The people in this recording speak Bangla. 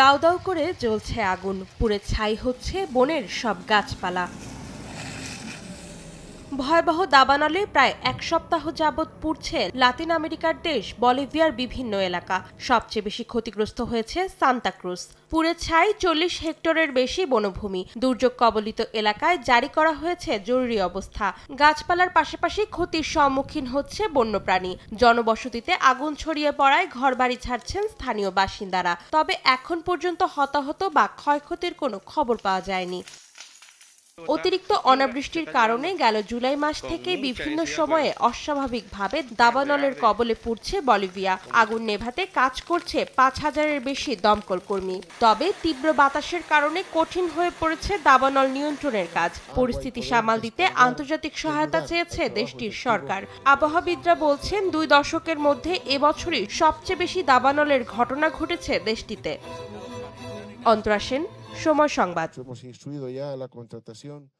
দাউ দাউ করে জ্বলছে আগুন পুড়ে ছাই হচ্ছে বনের সব গাছপালা ভয়াবহ দাবানলে প্রায় এক সপ্তাহ যাবৎ পুড়ছে লাতিন আমেরিকার দেশ বলিভিয়ার বিভিন্ন এলাকা সবচেয়ে বেশি ক্ষতিগ্রস্ত হয়েছে সান্তাক্রুজ পুড়ে ছাই চল্লিশ হেক্টরের বেশি বনভূমি দুর্যোগ কবলিত এলাকায় জারি করা হয়েছে জরুরি অবস্থা গাছপালার পাশাপাশি ক্ষতির সম্মুখীন হচ্ছে বন্যপ্রাণী জনবসতিতে আগুন ছড়িয়ে পড়ায় ঘরবাড়ি ছাড়ছেন স্থানীয় বাসিন্দারা তবে এখন পর্যন্ত হতাহত বা ক্ষয়ক্ষতির কোনো খবর পাওয়া যায়নি অতিরিক্ত অনাবৃষ্টির কারণে গেল জুলাই মাস থেকে বিভিন্ন সময়ে অস্বাভাবিকভাবে দাবানলের কবলে পড়ছে বলিভিয়া আগুন নেভাতে কাজ করছে পাঁচ হাজারের বেশি দমকল কর্মী তবে তীব্র বাতাসের কারণে কঠিন হয়ে পড়েছে দাবানল নিয়ন্ত্রণের কাজ পরিস্থিতি সামাল দিতে আন্তর্জাতিক সহায়তা চেয়েছে দেশটির সরকার আবহাওয়াবিদরা বলছেন দুই দশকের মধ্যে এবছরই সবচেয়ে বেশি দাবানলের ঘটনা ঘটেছে দেশটিতে অন্তরাসেন Hemos instruido ya la contratación.